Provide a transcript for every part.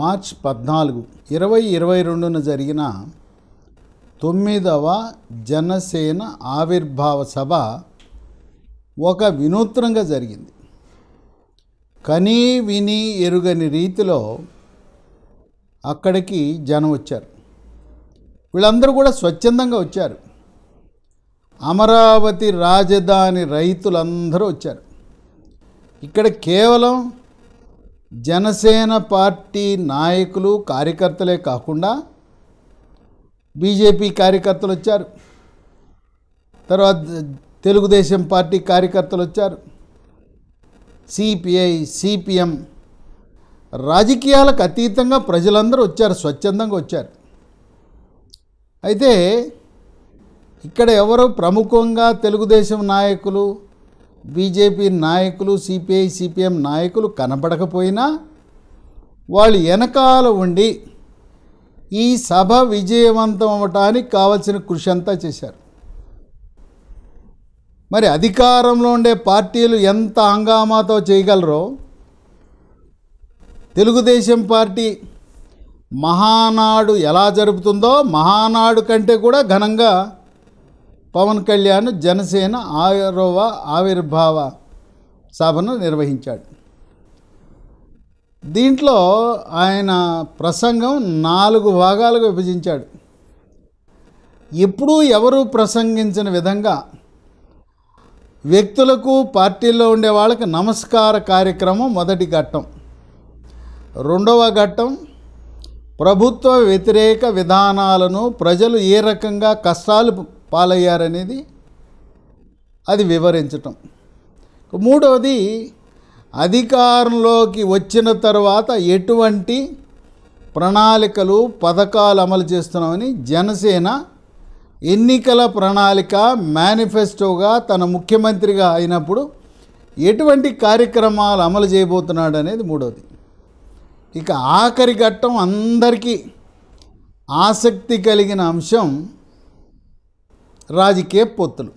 March పద్నాలుగు ఇరవై ఇరవై రెండున జరిగిన తొమ్మిదవ జనసేన ఆవిర్భావ సభ ఒక వినూత్నంగా జరిగింది కనీ విని ఎరుగని రీతిలో అక్కడికి జనం వచ్చారు వీళ్ళందరూ కూడా స్వచ్ఛందంగా వచ్చారు అమరావతి రాజధాని రైతులందరూ వచ్చారు ఇక్కడ కేవలం జనసేన పార్టీ నాయకులు కార్యకర్తలే కాకుండా బీజేపీ కార్యకర్తలు వచ్చారు తర్వాత తెలుగుదేశం పార్టీ కార్యకర్తలు వచ్చారు సిపిఐ సిపిఎం రాజకీయాలకు అతీతంగా ప్రజలందరూ వచ్చారు స్వచ్ఛందంగా వచ్చారు అయితే ఇక్కడ ఎవరు ప్రముఖంగా తెలుగుదేశం నాయకులు బీజేపీ నాయకులు సిపిఐ సిపిఎం నాయకులు కనబడకపోయినా వాళ్ళు వెనకాల ఉండి ఈ సభ విజయవంతం అవ్వటానికి కావలసిన కృషి అంతా చేశారు మరి అధికారంలో ఉండే పార్టీలు ఎంత హంగామాతో చేయగలరో తెలుగుదేశం పార్టీ మహానాడు ఎలా జరుపుతుందో మహానాడు కంటే కూడా ఘనంగా పవన్ కళ్యాణ్ జనసేన ఆరవ ఆవిర్భావ సభను నిర్వహించాడు దీంట్లో ఆయన ప్రసంగం నాలుగు భాగాలుగా విభజించాడు ఎప్పుడూ ఎవరు ప్రసంగించిన విధంగా వ్యక్తులకు పార్టీల్లో ఉండే వాళ్ళకి నమస్కార కార్యక్రమం మొదటి ఘట్టం రెండవ ఘట్టం ప్రభుత్వ వ్యతిరేక విధానాలను ప్రజలు ఏ రకంగా కష్టాలు పాలయ్యారనేది అది వివరించటం మూడవది అధికారంలోకి వచ్చిన తర్వాత ఎటువంటి ప్రణాళికలు పథకాలు అమలు చేస్తున్నామని జనసేన ఎన్నికల ప్రణాళిక మేనిఫెస్టోగా తన ముఖ్యమంత్రిగా అయినప్పుడు ఎటువంటి కార్యక్రమాలు అమలు చేయబోతున్నాడు అనేది మూడవది ఇక ఆఖరి ఘట్టం అందరికీ ఆసక్తి కలిగిన అంశం రాజకీయ పొత్తులు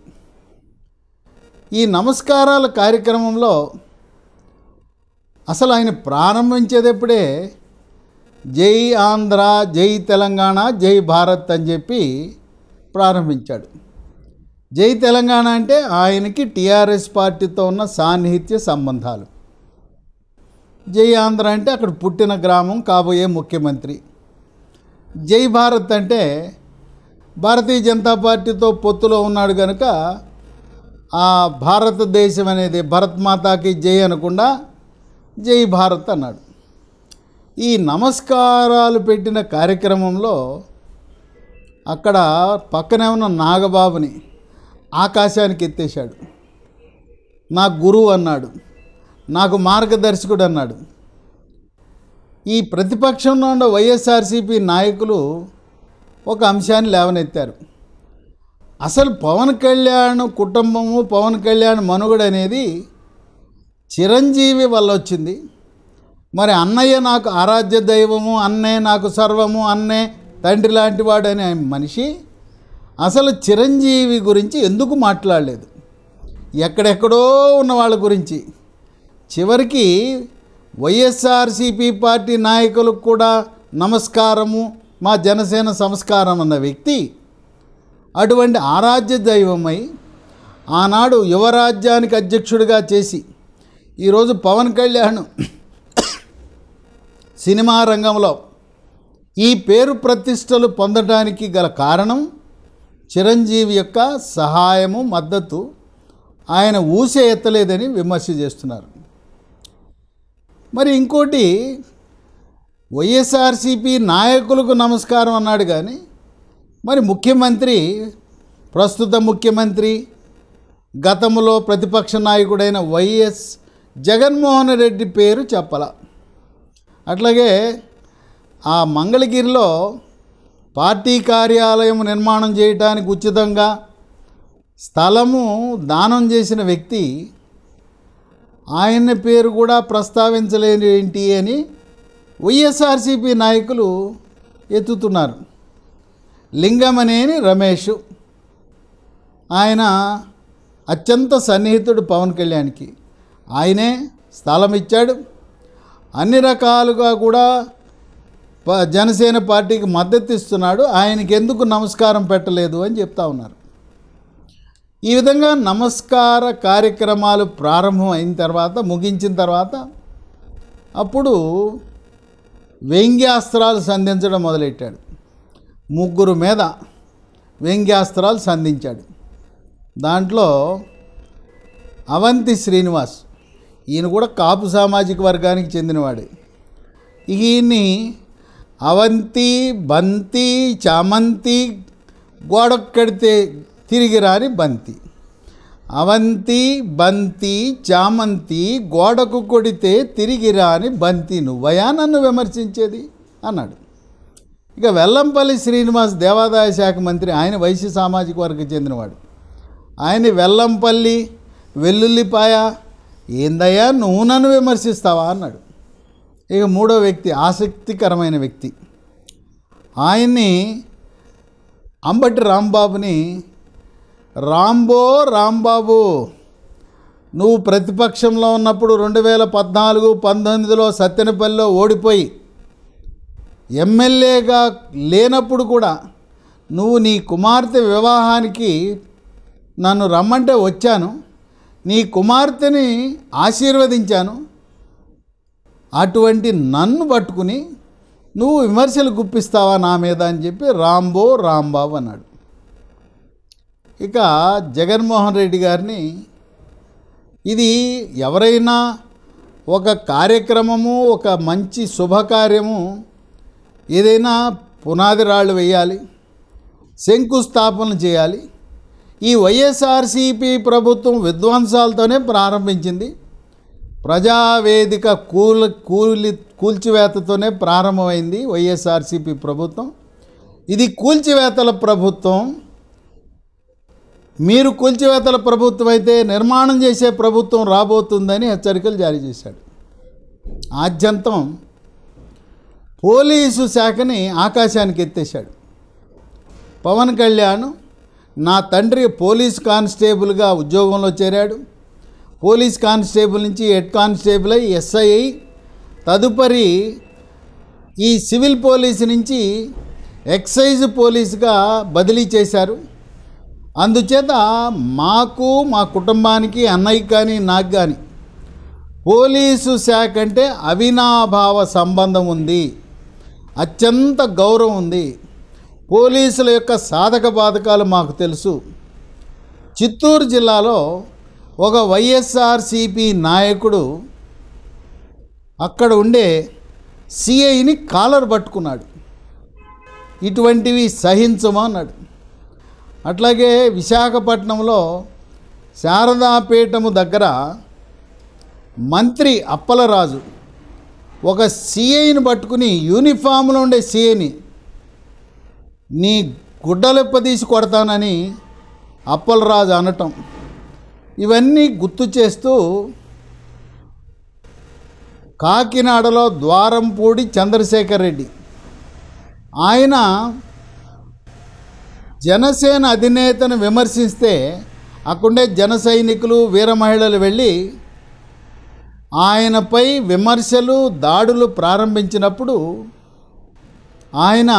ఈ నమస్కారాల కార్యక్రమంలో అసలు ఆయన ప్రారంభించేటప్పుడే జై ఆంధ్ర జై తెలంగాణ జై భారత్ అని చెప్పి ప్రారంభించాడు జై తెలంగాణ అంటే ఆయనకి టీఆర్ఎస్ పార్టీతో ఉన్న సాన్నిహిత్య సంబంధాలు జై ఆంధ్ర అంటే అక్కడ పుట్టిన గ్రామం కాబోయే ముఖ్యమంత్రి జై భారత్ అంటే భారతీయ జనతా పార్టీతో పొత్తులో ఉన్నాడు కనుక ఆ భారతదేశం అనేది భరత్ మాతాకి జై అనకుండా జై భారత్ అన్నాడు ఈ నమస్కారాలు పెట్టిన కార్యక్రమంలో అక్కడ పక్కనే ఉన్న నాగబాబుని ఆకాశానికి ఎత్తేశాడు నా గురువు అన్నాడు నాకు మార్గదర్శకుడు అన్నాడు ఈ ప్రతిపక్షంలో ఉన్న వైఎస్ఆర్సీపీ నాయకులు ఒక అంశాన్ని లేవనెత్తారు అసలు పవన్ కళ్యాణ్ కుటుంబము పవన్ కళ్యాణ్ మనుగడ అనేది చిరంజీవి వల్ల వచ్చింది మరి అన్నయ్య నాకు ఆరాధ్య దైవము అన్నయ్య నాకు సర్వము అన్నే తండ్రి లాంటి అనే మనిషి అసలు చిరంజీవి గురించి ఎందుకు మాట్లాడలేదు ఎక్కడెక్కడో ఉన్న వాళ్ళ గురించి చివరికి వైఎస్ఆర్సీపీ పార్టీ నాయకులకు కూడా నమస్కారము మా జనసేన సంస్కారం అన్న వ్యక్తి అటువంటి ఆరాధ్య దైవమై ఆనాడు యువరాజ్యానికి అధ్యక్షుడిగా చేసి ఈరోజు పవన్ కళ్యాణ్ సినిమా రంగంలో ఈ పేరు ప్రతిష్టలు పొందడానికి గల కారణం చిరంజీవి యొక్క సహాయము మద్దతు ఆయన ఊసే ఎత్తలేదని విమర్శ చేస్తున్నారు మరి ఇంకోటి వైఎస్ఆర్సీపీ నాయకులకు నమస్కారం అన్నాడు కానీ మరి ముఖ్యమంత్రి ప్రస్తుత ముఖ్యమంత్రి గతంలో ప్రతిపక్ష నాయకుడైన వైఎస్ జగన్మోహన్ రెడ్డి పేరు చెప్పల అట్లాగే ఆ మంగళగిరిలో పార్టీ కార్యాలయం నిర్మాణం చేయటానికి ఉచితంగా స్థలము దానం చేసిన వ్యక్తి ఆయన పేరు కూడా ప్రస్తావించలేని ఏంటి అని వైఎస్ఆర్సీపీ నాయకులు ఎత్తుతున్నారు లింగమనేని రమేష్ ఆయన అత్యంత సన్నిహితుడు పవన్ కళ్యాణ్కి ఆయనే స్థలం ఇచ్చాడు అన్ని రకాలుగా కూడా జనసేన పార్టీకి మద్దతు ఇస్తున్నాడు ఆయనకి ఎందుకు నమస్కారం పెట్టలేదు అని చెప్తా ఉన్నారు ఈ విధంగా నమస్కార కార్యక్రమాలు ప్రారంభం అయిన తర్వాత ముగించిన తర్వాత అప్పుడు వ్యంగ్యాస్త్రాలు సంధించడం మొదలెట్టాడు ముగ్గురు మీద వ్యంగ్యాస్త్రాలు సంధించాడు దాంట్లో అవంతి శ్రీనివాస్ ఈయన కూడా కాపు సామాజిక వర్గానికి చెందినవాడు ఈయన్ని అవంతి బంతి చామంతి గోడకు కడితే తిరిగి రాని బంతి అవంతి బంతి చామంతి గోడకు కొడితే తిరిగిరా అని బంతి నువ్వయా నన్ను విమర్శించేది అన్నాడు ఇక వెల్లంపల్లి శ్రీనివాస్ దేవాదాయ శాఖ మంత్రి ఆయన వైశ్య సామాజిక వర్గం చెందినవాడు ఆయన వెల్లంపల్లి వెల్లుల్లిపాయ ఏందయ్యా నువ్వు నన్ను విమర్శిస్తావా అన్నాడు ఇక మూడో వ్యక్తి ఆసక్తికరమైన వ్యక్తి ఆయన్ని అంబటి రాంబాబుని రాంబో రాంబాబు నువ్వు ప్రతిపక్షంలో ఉన్నప్పుడు రెండు వేల పద్నాలుగు పంతొమ్మిదిలో సత్యనపల్లిలో ఓడిపోయి ఎమ్మెల్యేగా లేనప్పుడు కూడా నువ్వు నీ కుమార్తె వివాహానికి నన్ను రమ్మంటే వచ్చాను నీ కుమార్తెని ఆశీర్వదించాను అటువంటి నన్ను పట్టుకుని నువ్వు విమర్శలు గుప్పిస్తావా నా మీద అని చెప్పి రాంబో రాంబాబు అన్నాడు ఇక జగన్మోహన్ రెడ్డి గారిని ఇది ఎవరైనా ఒక కార్యక్రమము ఒక మంచి శుభకార్యము ఏదైనా పునాది రాళ్ళు వేయాలి శంకుస్థాపన చేయాలి ఈ వైఎస్ఆర్సీపీ ప్రభుత్వం విధ్వంసాలతోనే ప్రారంభించింది ప్రజావేదిక కూల్ కూలి కూల్చివేతతోనే ప్రారంభమైంది వైఎస్ఆర్సీపీ ప్రభుత్వం ఇది కూల్చివేతల ప్రభుత్వం మీరు కూల్చివేతల ప్రభుత్వం అయితే నిర్మాణం చేసే ప్రభుత్వం రాబోతుందని హెచ్చరికలు జారీ చేశాడు ఆద్యంతం పోలీసు శాఖని ఆకాశానికి ఎత్తేశాడు పవన్ కళ్యాణ్ నా తండ్రి పోలీస్ కానిస్టేబుల్గా ఉద్యోగంలో చేరాడు పోలీస్ కానిస్టేబుల్ నుంచి హెడ్ కానిస్టేబుల్ అయి ఎస్ఐ అయి తదుపరి ఈ సివిల్ పోలీసు నుంచి ఎక్సైజ్ పోలీసుగా బదిలీ చేశారు అందుచేత మాకు మా కుటుంబానికి అన్నయ్య కానీ నాకు కానీ పోలీసు శాఖ అంటే అవినాభావ సంబంధం ఉంది అత్యంత గౌరవం ఉంది పోలీసుల యొక్క సాధక బాధకాలు మాకు తెలుసు చిత్తూరు జిల్లాలో ఒక వైఎస్ఆర్సిపి నాయకుడు అక్కడ ఉండే సిఐని కాలర్ పట్టుకున్నాడు ఇటువంటివి సహించమన్నాడు అట్లాగే విశాఖపట్నంలో శారదాపీఠము దగ్గర మంత్రి అప్పలరాజు ఒక సిఐని పట్టుకుని యూనిఫామ్లో ఉండే సిఐని నీ తీసి కొడతానని అప్పలరాజు అనటం ఇవన్నీ గుర్తు చేస్తూ కాకినాడలో ద్వారంపూడి చంద్రశేఖర్ రెడ్డి ఆయన జనసేన అధినేతను విమర్శిస్తే అక్కడే జన సైనికులు వీర మహిళలు వెళ్ళి ఆయనపై విమర్శలు దాడులు ప్రారంభించినప్పుడు ఆయన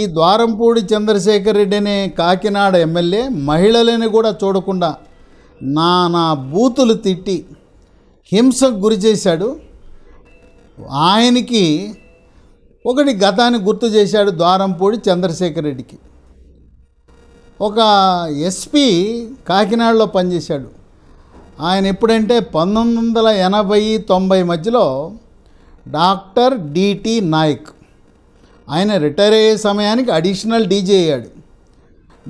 ఈ ద్వారంపూడి చంద్రశేఖర్ రెడ్డి అనే కాకినాడ ఎమ్మెల్యే మహిళలని కూడా చూడకుండా నా నా బూతులు తిట్టి హింసకు గురి చేశాడు ఆయనకి ఒకటి గతాన్ని గుర్తు చేశాడు ద్వారంపూడి చంద్రశేఖర్ రెడ్డికి ఒక ఎస్పి కాకినాడలో పనిచేశాడు ఆయన ఎప్పుడంటే పంతొమ్మిది వందల ఎనభై తొంభై మధ్యలో డాక్టర్ డిటి నాయక్ ఆయన రిటైర్ అయ్యే సమయానికి అడిషనల్ డీజే అయ్యాడు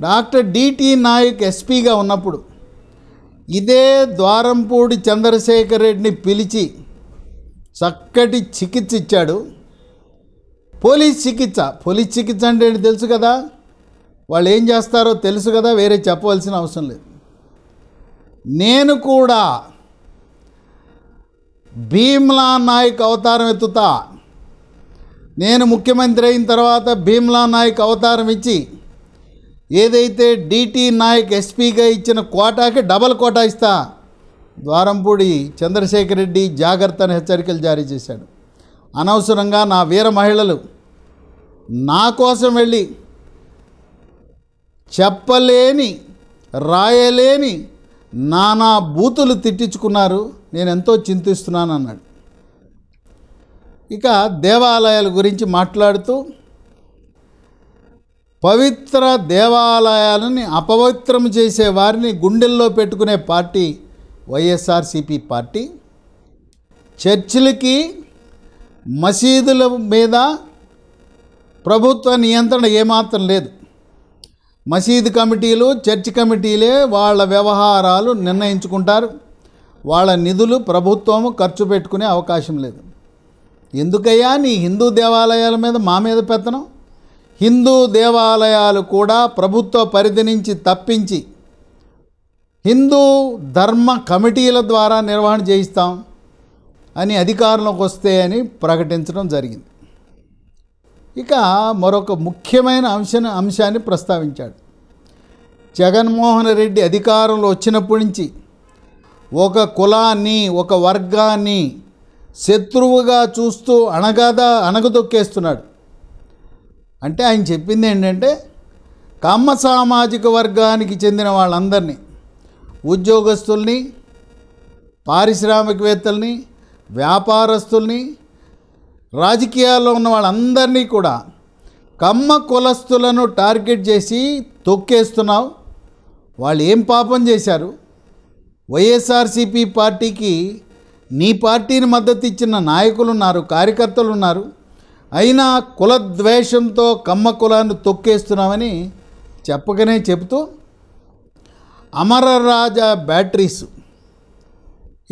డాక్టర్ డిటి నాయక్ ఎస్పీగా ఉన్నప్పుడు ఇదే ద్వారంపూడి చంద్రశేఖర్ రెడ్డిని పిలిచి చక్కటి చికిత్స ఇచ్చాడు పోలీస్ చికిత్స పోలీస్ చికిత్స అంటే తెలుసు కదా వాళ్ళు ఏం చేస్తారో తెలుసు కదా వేరే చెప్పవలసిన అవసరం లేదు నేను కూడా భీమ్లా నాయక్ అవతారం ఎత్తుతా నేను ముఖ్యమంత్రి అయిన తర్వాత భీమ్లా నాయక్ అవతారం ఇచ్చి ఏదైతే డిటి నాయక్ ఎస్పీగా ఇచ్చిన కోటాకి డబల్ కోటా ఇస్తా ద్వారంపూడి చంద్రశేఖర్ రెడ్డి జాగ్రత్త అని హెచ్చరికలు జారీ చేశాడు అనవసరంగా నా వీర మహిళలు నా కోసం వెళ్ళి చెప్పలేని రాయలేని నానా బూతులు తిట్టించుకున్నారు నేను ఎంతో చింతిస్తున్నాను అన్నాడు ఇక దేవాలయాల గురించి మాట్లాడుతూ పవిత్ర దేవాలయాలని అపవిత్రం చేసే వారిని గుండెల్లో పెట్టుకునే పార్టీ వైఎస్ఆర్సిపి పార్టీ చర్చిలకి మసీదుల మీద ప్రభుత్వ నియంత్రణ ఏమాత్రం లేదు మసీదు కమిటీలు చర్చ్ కమిటీలే వాళ్ళ వ్యవహారాలు నిర్ణయించుకుంటారు వాళ్ళ నిధులు ప్రభుత్వము ఖర్చు పెట్టుకునే అవకాశం లేదు ఎందుకయ్యా నీ హిందూ దేవాలయాల మీద మా మీద పెత్తనం హిందూ దేవాలయాలు కూడా ప్రభుత్వ పరిధి నుంచి తప్పించి హిందూ ధర్మ కమిటీల ద్వారా నిర్వహణ చేయిస్తాం అని అధికారంలోకి వస్తే అని ప్రకటించడం జరిగింది ఇక మరొక ముఖ్యమైన అంశ అంశాన్ని ప్రస్తావించాడు జగన్మోహన్ రెడ్డి అధికారంలో వచ్చినప్పటి నుంచి ఒక కులాన్ని ఒక వర్గాన్ని శత్రువుగా చూస్తూ అణగదా అణగదొక్కేస్తున్నాడు అంటే ఆయన చెప్పింది ఏంటంటే కమ్మ సామాజిక వర్గానికి చెందిన వాళ్ళందరినీ ఉద్యోగస్తుల్ని పారిశ్రామికవేత్తల్ని వ్యాపారస్తుల్ని రాజకీయాల్లో ఉన్న వాళ్ళందరినీ కూడా కమ్మ కులస్తులను టార్గెట్ చేసి తొక్కేస్తున్నావు వాళ్ళు ఏం పాపం చేశారు వైఎస్ఆర్సీపీ పార్టీకి నీ పార్టీని మద్దతు ఇచ్చిన నాయకులు ఉన్నారు కార్యకర్తలు ఉన్నారు అయినా కులద్వేషంతో కమ్మ కులాన్ని తొక్కేస్తున్నామని చెప్పగానే చెబుతూ అమరరాజా బ్యాటరీస్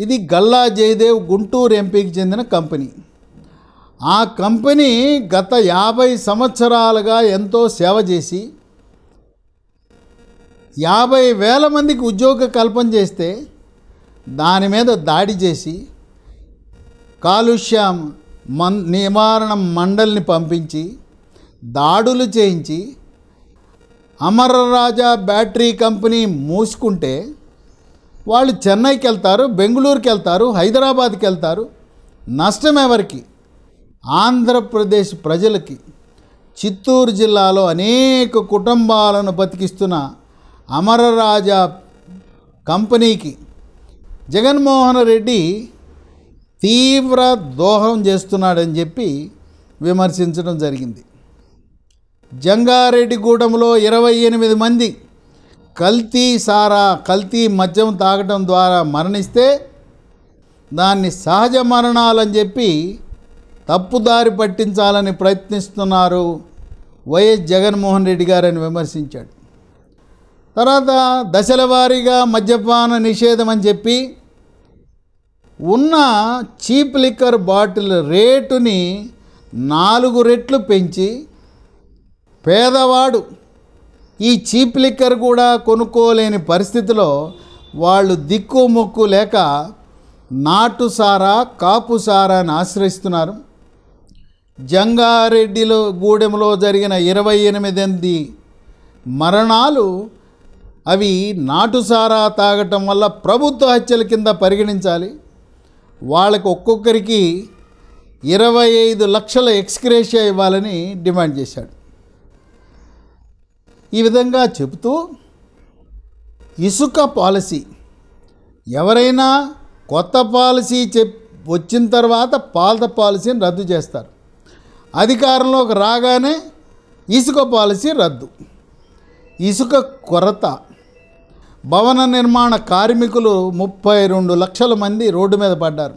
ఇది గల్లా జయదేవ్ గుంటూరు ఎంపీకి చెందిన కంపెనీ ఆ కంపెనీ గత యాభై సంవత్సరాలుగా ఎంతో సేవ చేసి యాభై వేల మందికి ఉద్యోగ కల్పన చేస్తే దాని మీద దాడి చేసి కాలుష్య మన్ నివారణ మండలిని పంపించి దాడులు చేయించి అమరరాజా బ్యాటరీ కంపెనీ మూసుకుంటే వాళ్ళు చెన్నైకి వెళ్తారు బెంగళూరుకి వెళ్తారు హైదరాబాద్కి వెళ్తారు నష్టం ఎవరికి ఆంధ్రప్రదేశ్ ప్రజలకి చిత్తూరు జిల్లాలో అనేక కుటుంబాలను బతికిస్తున్న అమరరాజా కంపెనీకి జగన్మోహన్ రెడ్డి తీవ్ర దోహం చేస్తున్నాడని చెప్పి విమర్శించడం జరిగింది జంగారెడ్డిగూడెంలో ఇరవై ఎనిమిది మంది కల్తీ సారా కల్తీ మద్యం తాగటం ద్వారా మరణిస్తే దాన్ని సహజ మరణాలని చెప్పి తప్పుదారి పట్టించాలని ప్రయత్నిస్తున్నారు వైఎస్ జగన్మోహన్ రెడ్డి గారని విమర్శించాడు తర్వాత దశల వారీగా మద్యపాన నిషేధం అని చెప్పి ఉన్న చీప్ లిక్కర్ బాటిల్ రేటుని నాలుగు రెట్లు పెంచి పేదవాడు ఈ చీప్ లిక్కర్ కూడా కొనుక్కోలేని పరిస్థితిలో వాళ్ళు దిక్కు మొక్కు లేక నాటు సారా అని ఆశ్రయిస్తున్నారు జంగారెడ్డిలో గూడెంలో జరిగిన ఇరవై ఎనిమిది మరణాలు అవి నాటుసారా తాగటం వల్ల ప్రభుత్వ హత్యల కింద పరిగణించాలి వాళ్ళకి ఒక్కొక్కరికి ఇరవై ఐదు లక్షల ఎక్స్క్రేషియా ఇవ్వాలని డిమాండ్ చేశాడు ఈ విధంగా చెబుతూ ఇసుక పాలసీ ఎవరైనా కొత్త పాలసీ చెప్ వచ్చిన తర్వాత పాత పాలసీని రద్దు చేస్తారు అధికారంలోకి రాగానే ఇసుక పాలసీ రద్దు ఇసుక కొరత భవన నిర్మాణ కార్మికులు ముప్పై రెండు లక్షల మంది రోడ్డు మీద పడ్డారు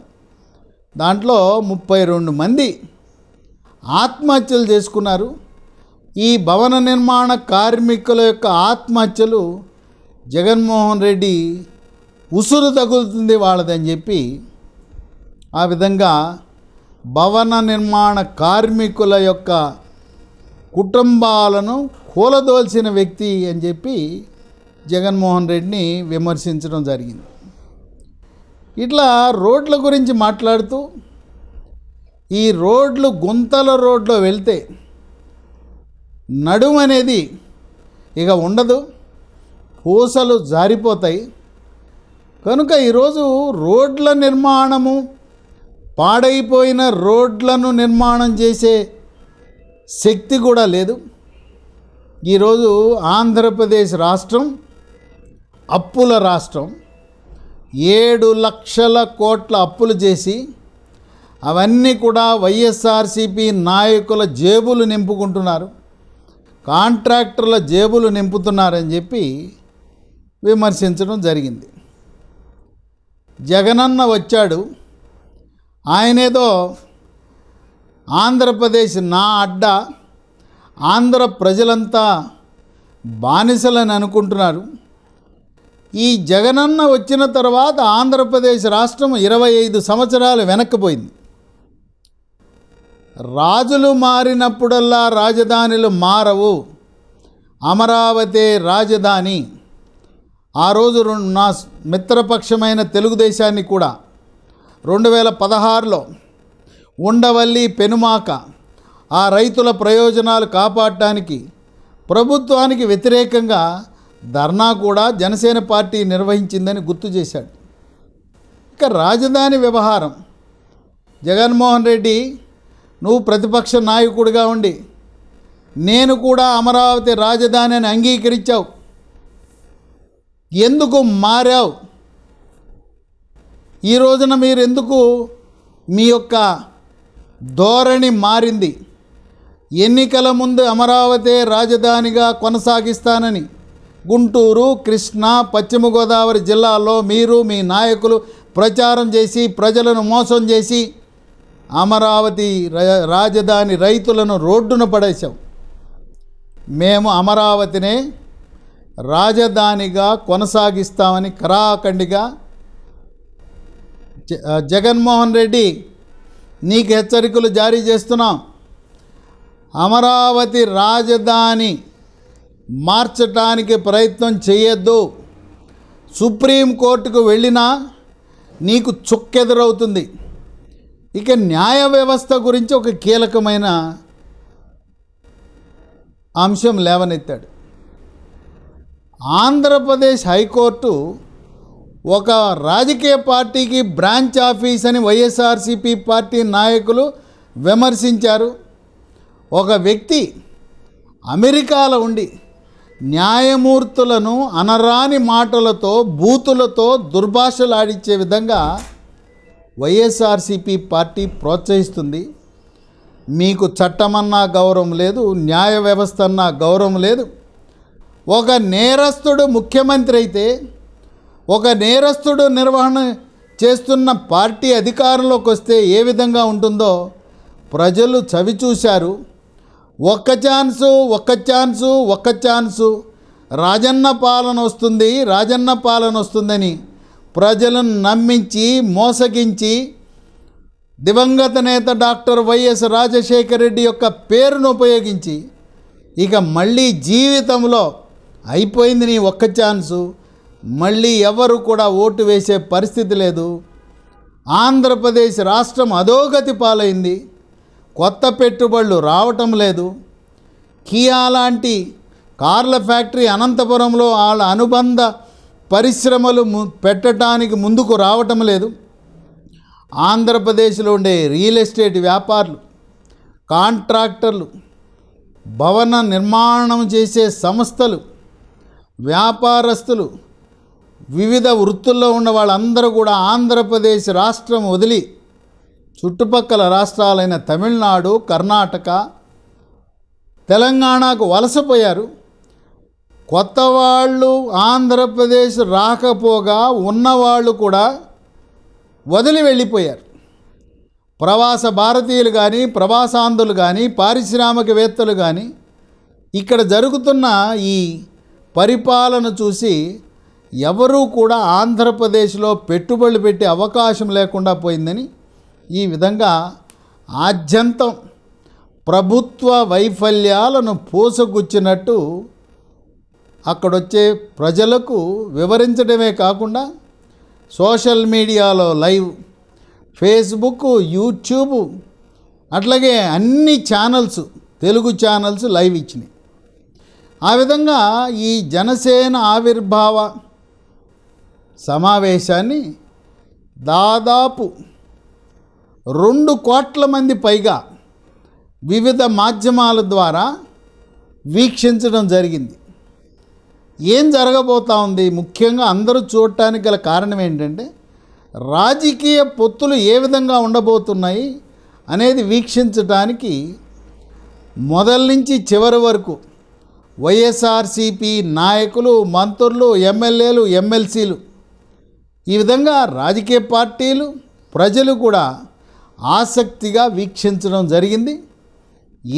దాంట్లో ముప్పై రెండు మంది ఆత్మహత్యలు చేసుకున్నారు ఈ భవన నిర్మాణ కార్మికుల యొక్క ఆత్మహత్యలు జగన్మోహన్ రెడ్డి ఉసురు తగులుతుంది వాళ్ళదని చెప్పి ఆ విధంగా భవన నిర్మాణ కార్మికుల యొక్క కుటుంబాలను కూలదోల్చిన వ్యక్తి అని చెప్పి జగన్మోహన్ రెడ్డిని విమర్శించడం జరిగింది ఇట్లా రోడ్ల గురించి మాట్లాడుతూ ఈ రోడ్లు గుంతల రోడ్లో వెళ్తే నడుము అనేది ఇక ఉండదు పూసలు జారిపోతాయి కనుక ఈరోజు రోడ్ల నిర్మాణము పాడైపోయిన రోడ్లను నిర్మాణం చేసే శక్తి కూడా లేదు ఈరోజు ఆంధ్రప్రదేశ్ రాష్ట్రం అప్పుల రాష్ట్రం ఏడు లక్షల కోట్ల అప్పులు చేసి అవన్నీ కూడా వైఎస్ఆర్సీపీ నాయకుల జేబులు నింపుకుంటున్నారు కాంట్రాక్టర్ల జేబులు నింపుతున్నారని చెప్పి విమర్శించడం జరిగింది జగనన్న వచ్చాడు ఆయనేదో ఆంధ్రప్రదేశ్ నా అడ్డ ఆంధ్ర ప్రజలంతా బానిసలని అనుకుంటున్నారు ఈ జగనన్న వచ్చిన తర్వాత ఆంధ్రప్రదేశ్ రాష్ట్రం ఇరవై ఐదు సంవత్సరాలు వెనక్కిపోయింది రాజులు మారినప్పుడల్లా రాజధానులు మారవు అమరావతి రాజధాని ఆ రోజు నా మిత్రపక్షమైన తెలుగుదేశాన్ని కూడా రెండు వేల పదహారులో ఉండవల్లి పెనుమాక ఆ రైతుల ప్రయోజనాలు కాపాడటానికి ప్రభుత్వానికి వ్యతిరేకంగా ధర్నా కూడా జనసేన పార్టీ నిర్వహించిందని గుర్తు చేశాడు ఇక రాజధాని వ్యవహారం జగన్మోహన్ రెడ్డి నువ్వు ప్రతిపక్ష నాయకుడిగా ఉండి నేను కూడా అమరావతి అని అంగీకరించావు ఎందుకు మారావు ఈ రోజున మీరు ఎందుకు మీ యొక్క ధోరణి మారింది ఎన్నికల ముందు అమరావతి రాజధానిగా కొనసాగిస్తానని గుంటూరు కృష్ణా పశ్చిమ గోదావరి జిల్లాల్లో మీరు మీ నాయకులు ప్రచారం చేసి ప్రజలను మోసం చేసి అమరావతి రాజధాని రైతులను రోడ్డున పడేశాం మేము అమరావతినే రాజధానిగా కొనసాగిస్తామని కరాఖండిగా జగన్మోహన్ రెడ్డి నీకు హెచ్చరికలు జారీ చేస్తున్నాం అమరావతి రాజధాని మార్చటానికి ప్రయత్నం చేయొద్దు సుప్రీంకోర్టుకు వెళ్ళినా నీకు చుక్కెదురవుతుంది ఇక న్యాయ వ్యవస్థ గురించి ఒక కీలకమైన అంశం లేవనెత్తాడు ఆంధ్రప్రదేశ్ హైకోర్టు ఒక రాజకీయ పార్టీకి బ్రాంచ్ ఆఫీస్ అని వైఎస్ఆర్సీపీ పార్టీ నాయకులు విమర్శించారు ఒక వ్యక్తి అమెరికాలో ఉండి న్యాయమూర్తులను అనరాని మాటలతో బూతులతో దుర్భాషలాడించే విధంగా వైఎస్ఆర్సీపీ పార్టీ ప్రోత్సహిస్తుంది మీకు చట్టమన్నా గౌరవం లేదు న్యాయ వ్యవస్థ అన్నా గౌరవం లేదు ఒక నేరస్తుడు ముఖ్యమంత్రి అయితే ఒక నేరస్తుడు నిర్వహణ చేస్తున్న పార్టీ అధికారంలోకి వస్తే ఏ విధంగా ఉంటుందో ప్రజలు చవిచూశారు ఒక్క ఛాన్సు ఒక్క ఛాన్సు ఒక్క ఛాన్సు రాజన్న పాలన వస్తుంది రాజన్న పాలన వస్తుందని ప్రజలను నమ్మించి మోసగించి దివంగత నేత డాక్టర్ వైఎస్ రాజశేఖర రెడ్డి యొక్క పేరును ఉపయోగించి ఇక మళ్ళీ జీవితంలో అయిపోయింది నీ ఒక్క ఛాన్సు మళ్ళీ ఎవరు కూడా ఓటు వేసే పరిస్థితి లేదు ఆంధ్రప్రదేశ్ రాష్ట్రం అధోగతి పాలైంది కొత్త పెట్టుబడులు రావటం లేదు కియా లాంటి కార్ల ఫ్యాక్టరీ అనంతపురంలో వాళ్ళ అనుబంధ పరిశ్రమలు పెట్టడానికి ముందుకు రావటం లేదు ఆంధ్రప్రదేశ్లో ఉండే రియల్ ఎస్టేట్ వ్యాపారులు కాంట్రాక్టర్లు భవన నిర్మాణం చేసే సంస్థలు వ్యాపారస్తులు వివిధ వృత్తుల్లో ఉన్న వాళ్ళందరూ కూడా ఆంధ్రప్రదేశ్ రాష్ట్రం వదిలి చుట్టుపక్కల రాష్ట్రాలైన తమిళనాడు కర్ణాటక తెలంగాణకు వలసపోయారు కొత్త వాళ్ళు ఆంధ్రప్రదేశ్ రాకపోగా ఉన్నవాళ్ళు కూడా వదిలి వెళ్ళిపోయారు ప్రవాస భారతీయులు కానీ ప్రవాసాంధులు కానీ పారిశ్రామికవేత్తలు కానీ ఇక్కడ జరుగుతున్న ఈ పరిపాలన చూసి ఎవరూ కూడా ఆంధ్రప్రదేశ్లో పెట్టుబడులు పెట్టే అవకాశం లేకుండా పోయిందని ఈ విధంగా ఆద్యంతం ప్రభుత్వ వైఫల్యాలను పూసగుచ్చినట్టు అక్కడొచ్చే ప్రజలకు వివరించడమే కాకుండా సోషల్ మీడియాలో లైవ్ ఫేస్బుక్ యూట్యూబ్ అట్లాగే అన్ని ఛానల్స్ తెలుగు ఛానల్స్ లైవ్ ఇచ్చినాయి ఆ విధంగా ఈ జనసేన ఆవిర్భావ సమావేశాన్ని దాదాపు రెండు కోట్ల మంది పైగా వివిధ మాధ్యమాల ద్వారా వీక్షించడం జరిగింది ఏం జరగబోతా ఉంది ముఖ్యంగా అందరూ చూడటానికి గల కారణం ఏంటంటే రాజకీయ పొత్తులు ఏ విధంగా ఉండబోతున్నాయి అనేది వీక్షించడానికి మొదల నుంచి చివరి వరకు వైఎస్ఆర్సిపి నాయకులు మంత్రులు ఎమ్మెల్యేలు ఎమ్మెల్సీలు ఈ విధంగా రాజకీయ పార్టీలు ప్రజలు కూడా ఆసక్తిగా వీక్షించడం జరిగింది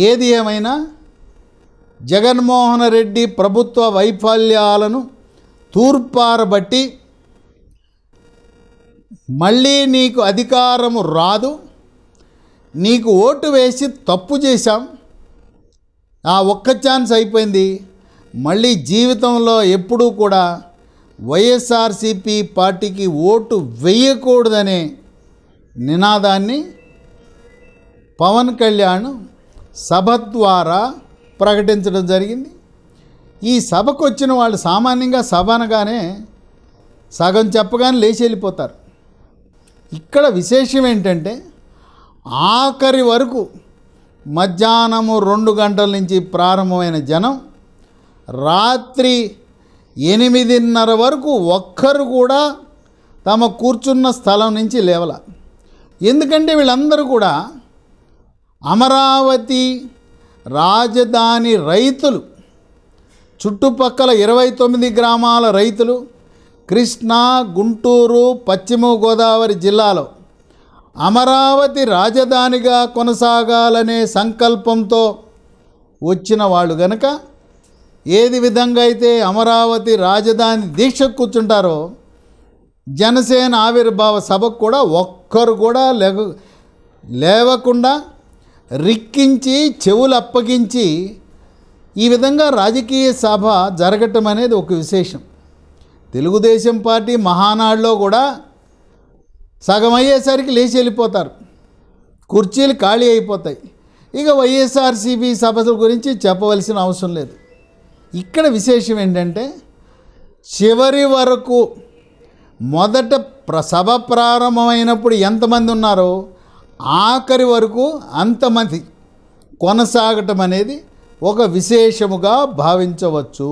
ఏది ఏమైనా జగన్మోహన్ రెడ్డి ప్రభుత్వ వైఫల్యాలను తూర్పారబట్టి మళ్ళీ నీకు అధికారము రాదు నీకు ఓటు వేసి తప్పు చేశాం ఆ ఒక్క ఛాన్స్ అయిపోయింది మళ్ళీ జీవితంలో ఎప్పుడూ కూడా వైఎస్ఆర్సిపి పార్టీకి ఓటు వేయకూడదనే నినాదాన్ని పవన్ కళ్యాణ్ సభ ద్వారా ప్రకటించడం జరిగింది ఈ సభకు వచ్చిన వాళ్ళు సామాన్యంగా సభ అనగానే సగం చెప్పగానే లేచి వెళ్ళిపోతారు ఇక్కడ విశేషం ఏంటంటే ఆఖరి వరకు మధ్యాహ్నము రెండు గంటల నుంచి ప్రారంభమైన జనం రాత్రి ఎనిమిదిన్నర వరకు ఒక్కరు కూడా తమ కూర్చున్న స్థలం నుంచి లేవల ఎందుకంటే వీళ్ళందరూ కూడా అమరావతి రాజధాని రైతులు చుట్టుపక్కల ఇరవై తొమ్మిది గ్రామాల రైతులు కృష్ణా గుంటూరు పశ్చిమ గోదావరి జిల్లాలో అమరావతి రాజధానిగా కొనసాగాలనే సంకల్పంతో వచ్చిన వాళ్ళు కనుక ఏది విధంగా అయితే అమరావతి రాజధాని దీక్ష కూర్చుంటారో జనసేన ఆవిర్భావ సభకు కూడా ఒక్కరు కూడా లేక లేవకుండా రిక్కించి చెవులు అప్పగించి ఈ విధంగా రాజకీయ సభ జరగటం అనేది ఒక విశేషం తెలుగుదేశం పార్టీ మహానాడులో కూడా సగం అయ్యేసరికి లేచి వెళ్ళిపోతారు కుర్చీలు ఖాళీ అయిపోతాయి ఇక వైఎస్ఆర్సీపీ సభల గురించి చెప్పవలసిన అవసరం లేదు ఇక్కడ విశేషం ఏంటంటే చివరి వరకు మొదట ప్ర సభ ప్రారంభమైనప్పుడు ఎంతమంది ఉన్నారో ఆఖరి వరకు అంతమంది కొనసాగటం అనేది ఒక విశేషముగా భావించవచ్చు